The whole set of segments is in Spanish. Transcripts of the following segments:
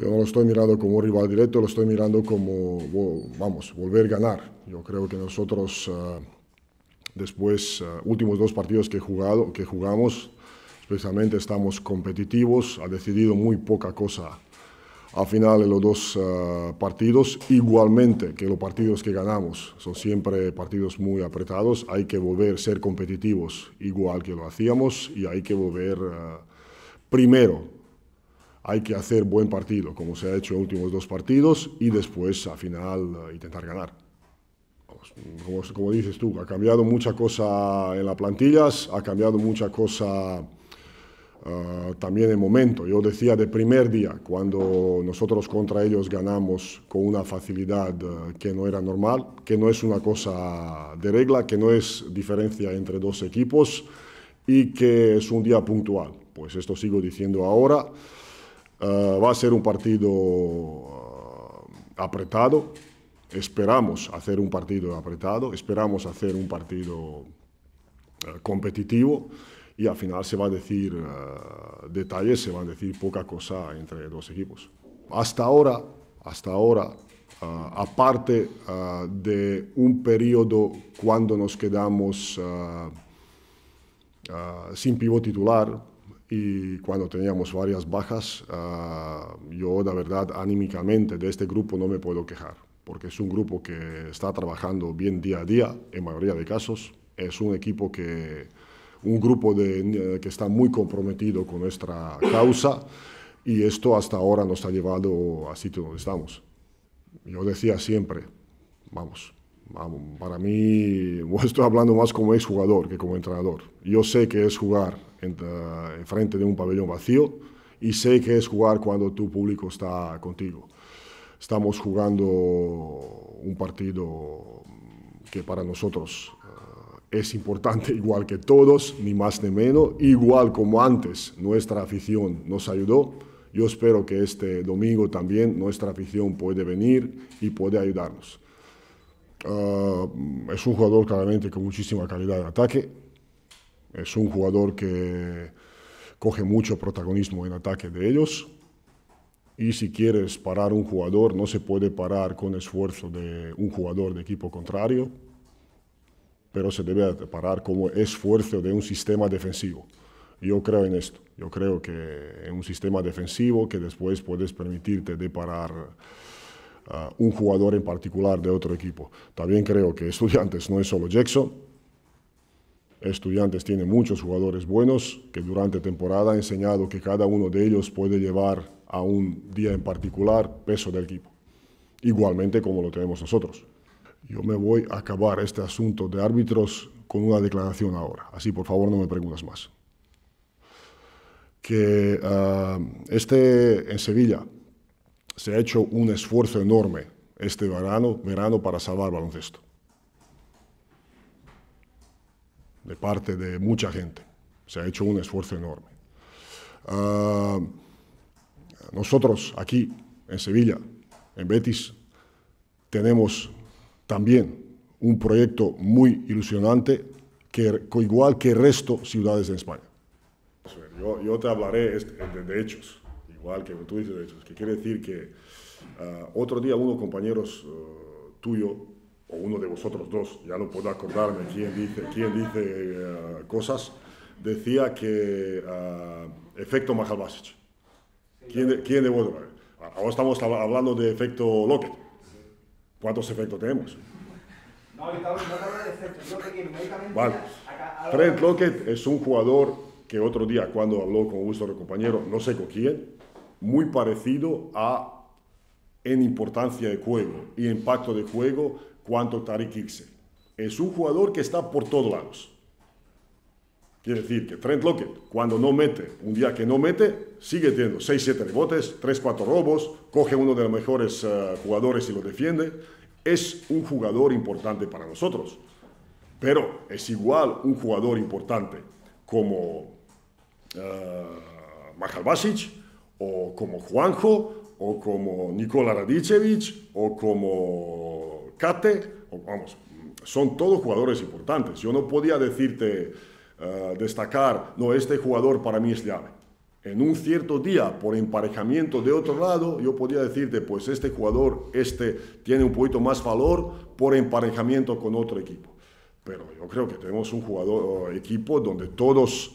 Yo no lo estoy mirando como un rival directo, lo estoy mirando como, vamos, volver a ganar. Yo creo que nosotros, eh, después, eh, últimos dos partidos que, he jugado, que jugamos, especialmente estamos competitivos, ha decidido muy poca cosa al final de los dos eh, partidos, igualmente que los partidos que ganamos, son siempre partidos muy apretados, hay que volver a ser competitivos igual que lo hacíamos y hay que volver primero hay que hacer buen partido, como se ha hecho en los últimos dos partidos, y después al final eh, intentar ganar. Como, dices tú, ha cambiado mucha cosa en las plantillas, ha cambiado mucha cosa eh, también en momento. Yo decía de primer día, cuando nosotros contra ellos ganamos con una facilidad eh, que no era normal, que no es una cosa de regla, que no es diferencia entre dos equipos y que es un día puntual. Pues esto sigo diciendo ahora. Ah, va a ser un partido ah, apretado. Esperamos hacer un partido apretado, esperamos hacer un partido ah, competitivo y al final se va a decir detalles, se va a decir poca cosa entre dos equipos. Hasta ahora, hasta ahora, aparte de un periodo cuando nos quedamos sin pivot titular, y cuando teníamos varias bajas, ah, yo la verdad anímicamente de este grupo no me puedo quejar, porque es un grupo que está trabajando bien día a día, en mayoría de casos, es un equipo que, un grupo de, eh, que está muy comprometido con nuestra causa y esto hasta ahora nos ha llevado a sitio donde estamos. Yo decía siempre, vamos, para mí, estoy hablando más como exjugador que como entrenador. Yo sé que es jugar en, eh, frente de un pabellón vacío y sé que es jugar cuando tu público está contigo. Estamos jugando un partido que para nosotros eh, es importante igual que todos, ni más ni menos, igual como antes nuestra afición nos ayudó. Yo espero que este domingo también nuestra afición puede venir y puede ayudarnos. Ah, es un jugador claramente con muchísima calidad de ataque. Es un jugador que coge mucho protagonismo en ataque de ellos. Y si quieres parar un jugador, no se puede parar con esfuerzo de un jugador de equipo contrario, pero se debe parar como esfuerzo de un sistema defensivo. Yo creo en esto. Yo creo que en un sistema defensivo que después puedes permitirte de parar un jugador en particular de otro equipo. También creo que Estudiantes no es solo Jackson. Estudiantes tiene muchos jugadores buenos que durante temporada ha enseñado que cada uno de ellos puede llevar a un día en particular peso del equipo. Igualmente como lo tenemos nosotros. Yo me voy a acabar este asunto de árbitros con una declaración ahora. Así, por favor, no me preguntas más. Que esté ah, este en Sevilla se ha hecho un esfuerzo enorme este verano, verano para salvar baloncesto. De parte de mucha gente. Se ha hecho un esfuerzo enorme. Ah, nosotros aquí en Sevilla, en Betis, tenemos también un proyecto muy ilusionante, que, igual que el resto ciudades de España. Yo, yo te hablaré este, de hechos igual que tú dices, de hecho, que quiere decir que ah, otro día uno compañeros ah, tuyo o uno de vosotros dos, ya no puedo acordarme quién dice, quién dice ah, cosas, decía que efecto Mahalbasic. ¿Quién de, quién de vosotros? Ahora estamos hablando de efecto Lockett. ¿Cuántos efectos tenemos? No, no quiero, Vale. Fred Lockett es un jugador que otro día cuando habló con de compañero, no sé con quién, muy parecido a en importancia de juego y impacto de juego cuanto Tariq Yüksel. Es un jugador que está por todos lados. Quiere decir que Trent Lockett, cuando no mete, un día que no mete, sigue teniendo 6-7 rebotes, 3-4 robos, coge uno de los mejores eh, jugadores y lo defiende. Es un jugador importante para nosotros. Pero es igual un jugador importante como eh, Mahal Basic, o como Juanjo, o como Nikola Radicevic, o como Kate, vamos, son todos jugadores importantes. Yo no podía decirte, eh, destacar, no, este jugador para mí es llave. En un cierto día, por emparejamiento de otro lado, yo podía decirte, pues este jugador, este tiene un poquito más valor por emparejamiento con otro equipo. Pero yo creo que tenemos un jugador, equipo donde todos,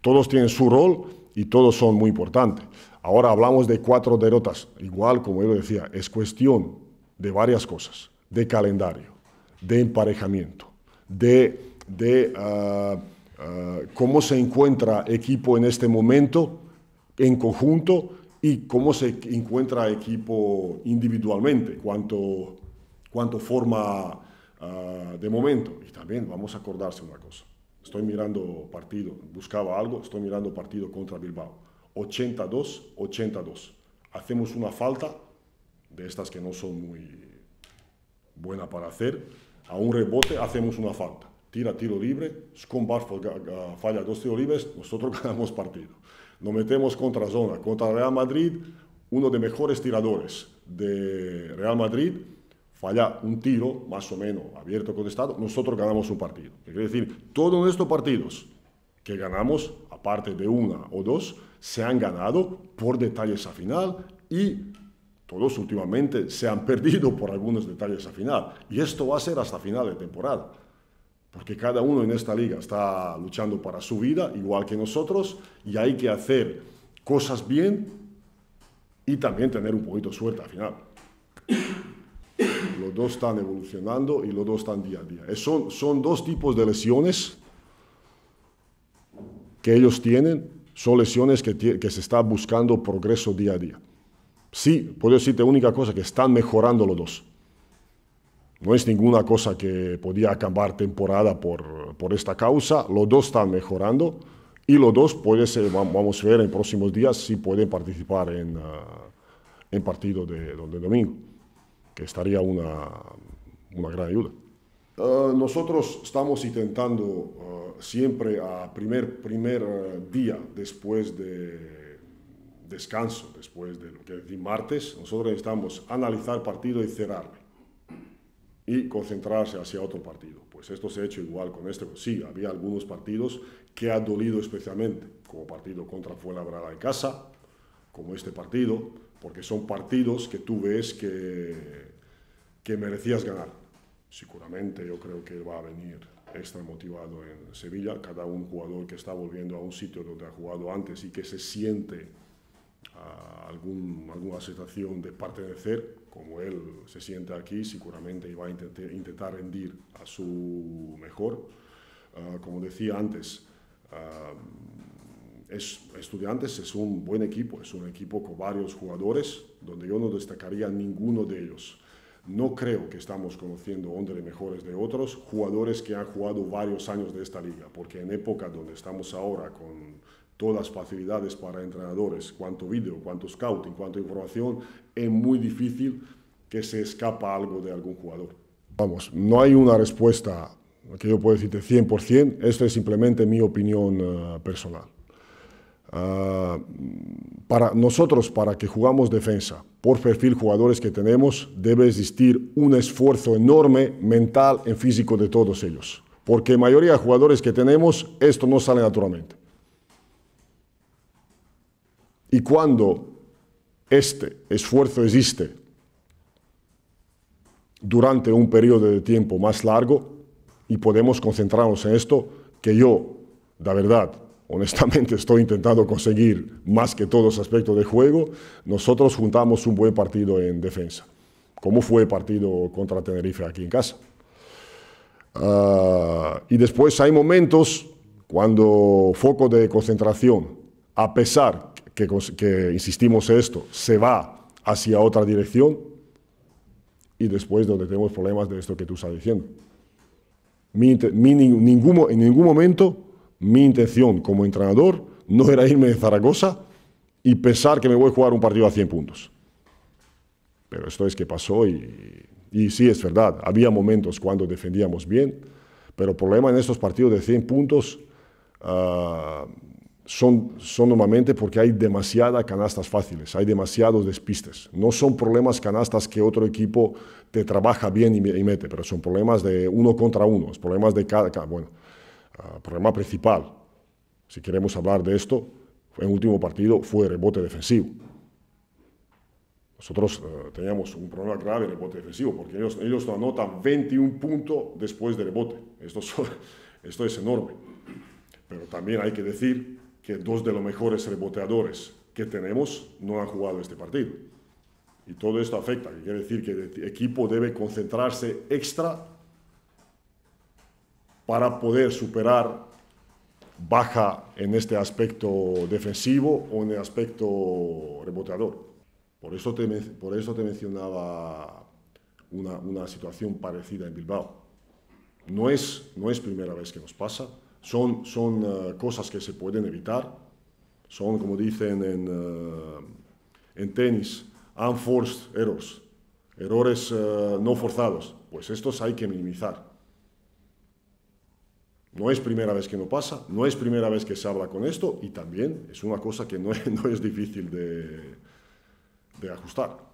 todos tienen su rol y todos son muy importantes. Ahora hablamos de cuatro derrotas, igual como yo decía, es cuestión de varias cosas, de calendario, de emparejamiento, de, de ah, ah, cómo se encuentra equipo en este momento en conjunto y cómo se encuentra equipo individualmente, cuánto, cuánto forma ah, de momento. Y también vamos a acordarse una cosa estoy mirando partido, buscaba algo, estoy mirando partido contra Bilbao. 82, 82. Hacemos una falta de estas que no son muy buenas para hacer. A un rebote hacemos una falta. Tira tiro libre, Scum falla dos tiros libres, nosotros ganamos partido. Nos metemos contra zona, contra Real Madrid, uno de mejores tiradores de Real Madrid falla un tiro más o menos abierto con Estado, nosotros ganamos un partido. Es decir, todos estos partidos que ganamos, aparte de una o dos, se han ganado por detalles a final y todos últimamente se han perdido por algunos detalles a final. Y esto va a ser hasta final de temporada, porque cada uno en esta liga está luchando para su vida, igual que nosotros, y hay que hacer cosas bien y también tener un poquito de suerte al final los dos están evolucionando y los dos están día a día. Son, son dos tipos de lesiones que ellos tienen, son lesiones que, se está buscando progreso día a día. Sí, puedo decirte única cosa, que están mejorando los dos. No es ninguna cosa que podía acabar temporada por, por esta causa. Los dos están mejorando y los dos puede ser, vamos a ver en próximos días si pueden participar en, ah, en partido de, de domingo que estaría una, gran ayuda. Ah, nosotros estamos intentando ah, siempre a primer, primer ah, día después de descanso, después de lo que es martes, nosotros estamos analizar partido y cerrarle y concentrarse hacia otro partido. Pues esto se ha hecho igual con este. Pues sí, había algunos partidos que ha dolido especialmente, como partido contra Fuenlabrada en casa, como este partido, porque son partidos que tú ves que, que merecías ganar. Seguramente yo creo que va a venir extra motivado en Sevilla, cada un jugador que está volviendo a un sitio donde ha jugado antes y que se siente a ah, alguna sensación de pertenecer, como él se siente aquí, seguramente va a intentar, rendir a su mejor. Ah, como decía antes, ah, es, estudiantes es un buen equipo, es un equipo con varios jugadores, donde yo no destacaría ninguno de ellos. No creo que estamos conociendo hombres mejores de otros, jugadores que han jugado varios años de esta liga, porque en época donde estamos ahora con todas las facilidades para entrenadores, cuánto video, cuánto scouting, cuánta información, es muy difícil que se escapa algo de algún jugador. Vamos, no hay una respuesta que yo pueda decirte 100%, esto es simplemente mi opinión eh, personal. Ah, para nosotros, para que jugamos defensa, por perfil jugadores que tenemos, debe existir un esfuerzo enorme mental y físico de todos ellos. Porque mayoría de jugadores que tenemos, esto no sale naturalmente. Y cuando este esfuerzo existe durante un periodo de tiempo más largo, y podemos concentrarnos en esto, que yo, la verdad, honestamente estoy intentando conseguir más que todos aspectos de juego, nosotros juntamos un buen partido en defensa, como fue el partido contra Tenerife aquí en casa. Ah, y después hay momentos cuando foco de concentración, a pesar que, que insistimos en esto, se va hacia otra dirección y después donde tenemos problemas de esto que tú estás diciendo. en ningún momento mi intención como entrenador no era irme de Zaragoza y pensar que me voy a jugar un partido a 100 puntos. Pero esto es que pasó y, sí es verdad, había momentos cuando defendíamos bien, pero el problema en estos partidos de 100 puntos ah, son, son normalmente porque hay demasiadas canastas fáciles, hay demasiados despistes. No son problemas canastas que otro equipo te trabaja bien y, mete, pero son problemas de uno contra uno, problemas de cada... bueno, el ah, problema principal, si queremos hablar de esto, en el último partido fue el rebote defensivo. Nosotros eh, teníamos un problema grave de rebote defensivo, porque ellos, ellos anotan 21 puntos después del rebote. Esto, esto es enorme. Pero también hay que decir que dos de los mejores reboteadores que tenemos no han jugado este partido. Y todo esto afecta, quiere decir que el equipo debe concentrarse extra para poder superar baja en este aspecto defensivo o en el aspecto reboteador. Por eso te, por eso te mencionaba una, una, situación parecida en Bilbao. No es, no es primera vez que nos pasa, son, son eh, cosas que se pueden evitar, son, como dicen en, eh, en tenis, unforced errors, errores eh, no forzados. Pues estos hay que minimizar. No es primera vez que no pasa, no es primera vez que se habla con esto y también es una cosa que no, es difícil de ajustar.